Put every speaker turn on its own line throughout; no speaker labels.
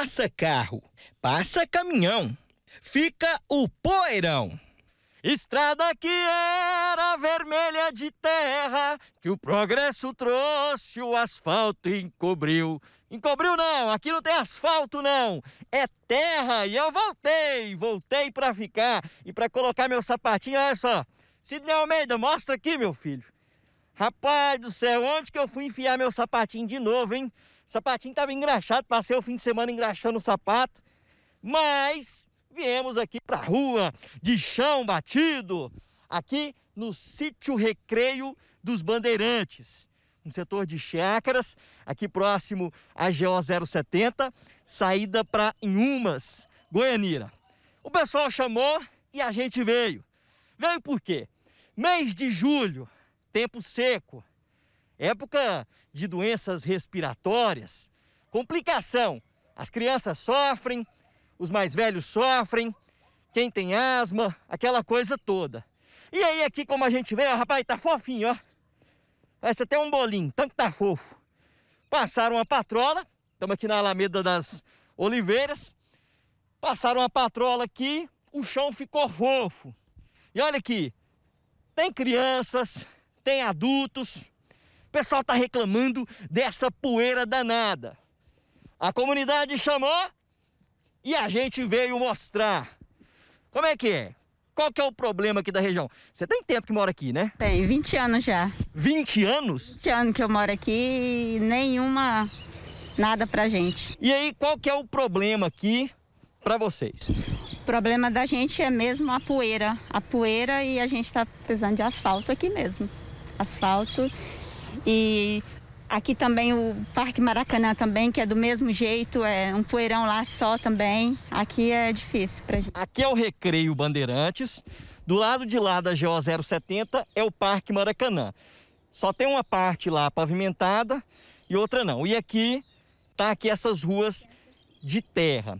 passa carro, passa caminhão, fica o poeirão. Estrada que era vermelha de terra, que o progresso trouxe, o asfalto encobriu. Encobriu não, aqui não tem asfalto não, é terra e eu voltei, voltei para ficar e para colocar meu sapatinho, olha só. Sidney Almeida, mostra aqui meu filho. Rapaz do céu, onde que eu fui enfiar meu sapatinho de novo, hein? O sapatinho estava engraxado, passei o fim de semana engraxando o sapato, mas viemos aqui para a rua de chão batido, aqui no sítio Recreio dos Bandeirantes, no setor de chácaras, aqui próximo à GO 070, saída para Inhumas, Goianira. O pessoal chamou e a gente veio. Veio por quê? Mês de julho, tempo seco, época de doenças respiratórias, complicação. As crianças sofrem, os mais velhos sofrem, quem tem asma, aquela coisa toda. E aí aqui como a gente vê, ó, rapaz, tá fofinho, ó. Parece até um bolinho, tanto que tá fofo. Passaram a patrola, estamos aqui na Alameda das Oliveiras. Passaram a patrola aqui, o chão ficou fofo. E olha aqui, tem crianças, tem adultos, pessoal está reclamando dessa poeira danada. A comunidade chamou e a gente veio mostrar. Como é que é? Qual que é o problema aqui da região? Você tem tempo que mora aqui, né? Tem, 20 anos já. 20 anos?
20 anos que eu moro aqui e nenhuma, nada pra gente.
E aí, qual que é o problema aqui pra vocês?
O problema da gente é mesmo a poeira. A poeira e a gente tá precisando de asfalto aqui mesmo. Asfalto e aqui também o Parque Maracanã também, que é do mesmo jeito, é um poeirão lá só também. Aqui é difícil pra gente.
Aqui é o Recreio Bandeirantes. Do lado de lá da GO 070 é o Parque Maracanã. Só tem uma parte lá pavimentada e outra não. E aqui tá aqui essas ruas de terra.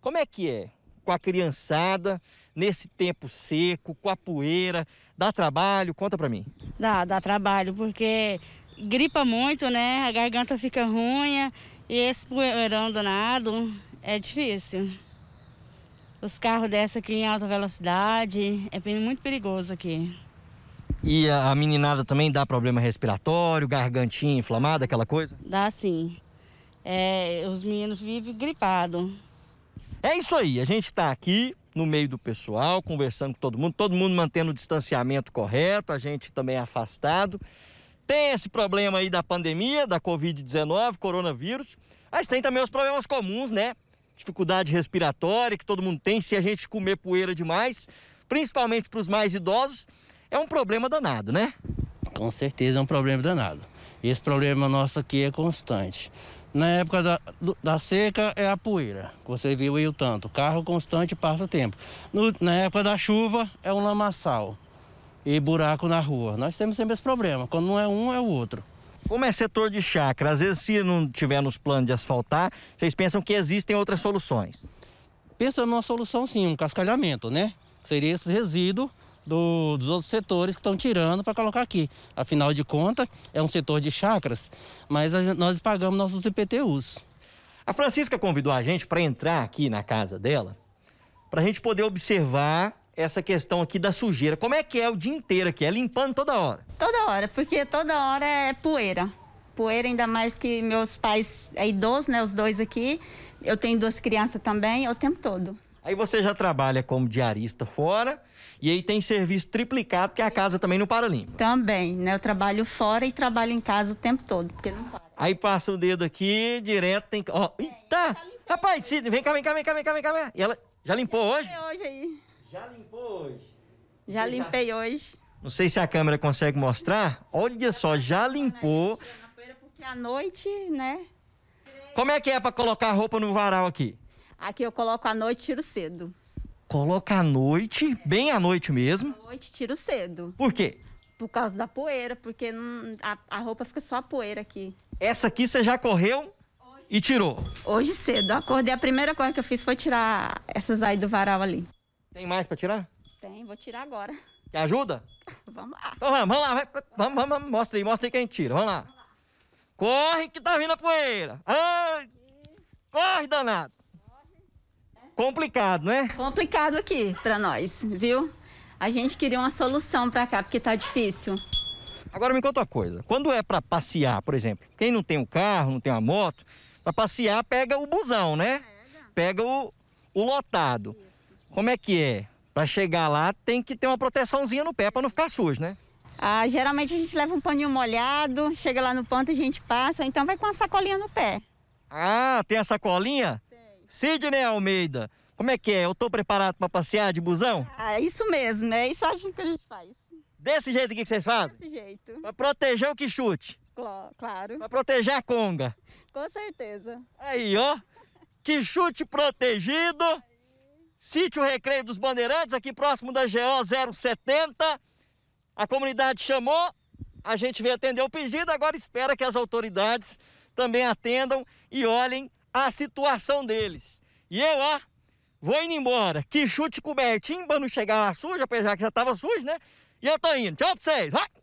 Como é que é? com a criançada, nesse tempo seco, com a poeira? Dá trabalho? Conta para mim.
Dá, dá trabalho, porque gripa muito, né? A garganta fica ruim e esse poeirão danado é difícil. Os carros dessa aqui em alta velocidade, é muito perigoso aqui.
E a meninada também dá problema respiratório, gargantinha inflamada, aquela coisa?
Dá sim. É, os meninos vivem
gripados. É isso aí, a gente está aqui no meio do pessoal, conversando com todo mundo, todo mundo mantendo o distanciamento correto, a gente também é afastado. Tem esse problema aí da pandemia, da Covid-19, coronavírus, mas tem também os problemas comuns, né? Dificuldade respiratória que todo mundo tem, se a gente comer poeira demais, principalmente para os mais idosos, é um problema danado, né? Com certeza é um problema danado. Esse problema nosso aqui é constante. Na época da, da seca é a poeira, que você viu aí o tanto. Carro constante passa o tempo. No, na época da chuva é um lamaçal e buraco na rua. Nós temos sempre esse problema. Quando não é um, é o outro. Como é setor de chácara, às vezes se não tiver nos planos de asfaltar, vocês pensam que existem outras soluções? Pensa numa solução sim, um cascalhamento, né? Seria esse resíduo do, dos outros setores que estão tirando para colocar aqui. Afinal de contas, é um setor de chacras, mas nós pagamos nossos IPTUs. A Francisca convidou a gente para entrar aqui na casa dela, para a gente poder observar essa questão aqui da sujeira. Como é que é o dia inteiro aqui? É limpando toda hora?
Toda hora, porque toda hora é poeira. Poeira, ainda mais que meus pais é idosos, né? Os dois aqui. Eu tenho duas crianças também, é o tempo todo.
Aí você já trabalha como diarista fora e aí tem serviço triplicado, porque é a casa também não para limpa.
Também, né? Eu trabalho fora e trabalho em casa o tempo todo, porque não para.
Aí passa o dedo aqui, direto tem. Ó, oh, é, tá! eita! Rapaz, Sidney, vem cá, vem cá, vem cá, vem cá, vem cá. E ela já limpou já hoje?
hoje aí. Já limpou hoje. Já limpei já... hoje.
Não sei se a câmera consegue mostrar. Olha só, tá já limpou.
Porque à noite, né?
Como é que é para colocar a roupa no varal aqui?
Aqui eu coloco à noite, tiro cedo.
Coloca à noite, é. bem à noite mesmo? À
noite, tiro cedo. Por quê? Por causa da poeira, porque não, a, a roupa fica só a poeira aqui.
Essa aqui você já correu Hoje. e tirou?
Hoje cedo. Acordei, a primeira coisa que eu fiz foi tirar essas aí do varal ali.
Tem mais para tirar?
Tem, vou tirar agora.
Quer ajuda? vamos lá. Então vamos, vamos lá, vamos, vamos, vamos, mostra aí, mostra aí quem tira, vamos lá. Corre que tá vindo a poeira. Ai, corre, danado.
Complicado, né? Complicado aqui para
nós, viu?
A gente queria uma solução para cá, porque tá difícil.
Agora me conta uma coisa. Quando é para passear, por exemplo, quem não tem um carro, não tem uma moto, para passear pega o busão, né? Pega o, o lotado. Como é que é? Para chegar lá tem que ter uma proteçãozinha no pé para não ficar sujo, né?
Ah, geralmente a gente leva um paninho molhado, chega lá no ponto e a gente passa, ou então vai com a sacolinha no pé.
Ah, tem a sacolinha? Sidney Almeida, como é que é? Eu tô preparado para passear de busão?
Ah, é isso mesmo, é isso a gente que a gente faz.
Desse jeito aqui que vocês fazem? Desse jeito. Para proteger o que chute?
claro. Para proteger a conga? Com certeza.
Aí, ó, que chute protegido. Aí. Sítio Recreio dos Bandeirantes, aqui próximo da GO 070. A comunidade chamou, a gente veio atender o pedido, agora espera que as autoridades também atendam e olhem a situação deles. E eu, ó, vou indo embora. Que chute cobertinho para não chegar suja, já que já tava sujo, né? E eu tô indo. Tchau pra vocês. Vai!